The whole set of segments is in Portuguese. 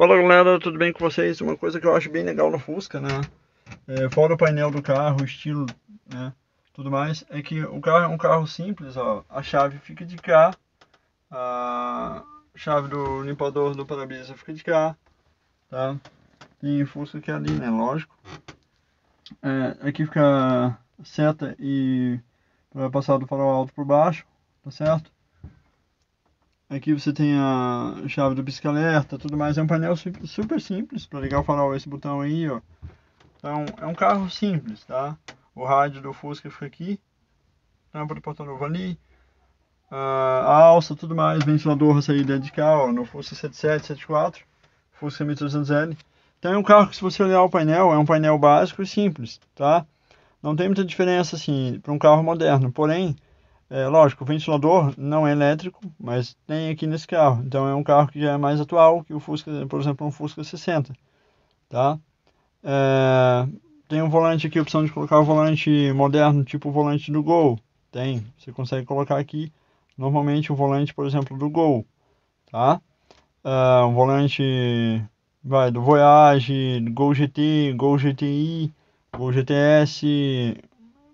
Fala galera, tudo bem com vocês? Uma coisa que eu acho bem legal no Fusca, né? É, fora o painel do carro, estilo, né? Tudo mais, é que o carro é um carro simples, ó. A chave fica de cá, a chave do limpador do para-brisa fica de cá, tá? Tem Fusca que é ali, né? Lógico. É, aqui fica seta e para passar do farol alto por baixo, tá certo? Aqui você tem a chave do pisca-alerta, tudo mais. É um painel super simples para ligar o farol, esse botão aí, ó. Então, é um carro simples, tá? O rádio do Fusca fica aqui. Tampa do porta novo ali. a alça, tudo mais. Ventilador, a saída de carro ó, no Fusca 7774. Fusca 1300L. Então, é um carro que, se você olhar o painel, é um painel básico e simples, tá? Não tem muita diferença, assim, para um carro moderno. Porém, é, lógico, o ventilador não é elétrico, mas tem aqui nesse carro. Então é um carro que já é mais atual que o Fusca, por exemplo, um Fusca 60. Tá? É, tem um volante aqui, a opção de colocar o um volante moderno, tipo o volante do Gol. Tem, você consegue colocar aqui normalmente o um volante, por exemplo, do Gol. Tá? É, um volante vai do Voyage, Gol GT, Gol GTI, Gol GTS,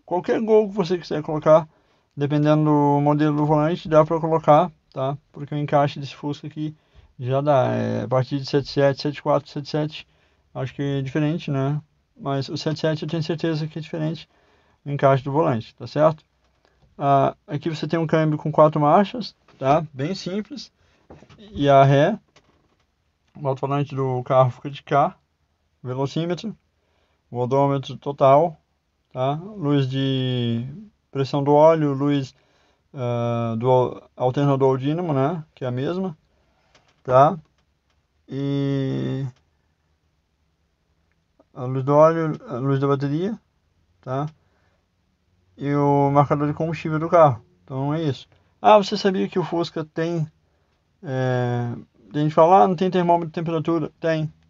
qualquer Gol que você quiser colocar dependendo do modelo do volante, dá para colocar, tá? Porque o encaixe desse Fusca aqui já dá, é, a partir de 77, 74, 77, acho que é diferente, né? Mas o 77 eu tenho certeza que é diferente o encaixe do volante, tá certo? Ah, aqui você tem um câmbio com quatro marchas, tá? Bem simples. E a ré, o alto-falante do carro fica de cá, velocímetro, o odômetro total, tá? Luz de pressão do óleo, luz uh, do alternador ao dínamo, né? Que é a mesma, tá? E a luz do óleo, a luz da bateria, tá? E o marcador de combustível do carro. Então é isso. Ah, você sabia que o Fusca tem. É, tem de falar, não tem termômetro de temperatura? Tem.